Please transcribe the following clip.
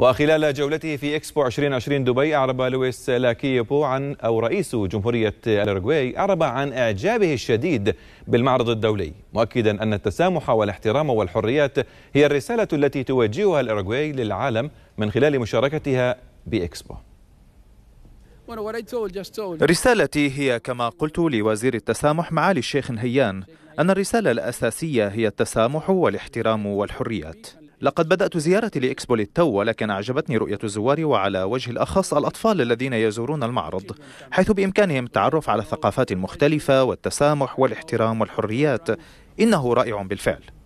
وخلال جولته في اكسبو 2020 دبي اعرب لويس لاكيبو عن او رئيس جمهوريه الارجواي اعرب عن اعجابه الشديد بالمعرض الدولي مؤكدا ان التسامح والاحترام والحريات هي الرساله التي توجهها الارجواي للعالم من خلال مشاركتها باكسبو رسالتي هي كما قلت لوزير التسامح معالي الشيخ نهيان أن الرسالة الأساسية هي التسامح والاحترام والحريات لقد بدأت زيارتي لإكسبو للتو ولكن أعجبتني رؤية الزوار وعلى وجه الأخص الأطفال الذين يزورون المعرض حيث بإمكانهم التعرف على الثقافات المختلفة والتسامح والاحترام والحريات إنه رائع بالفعل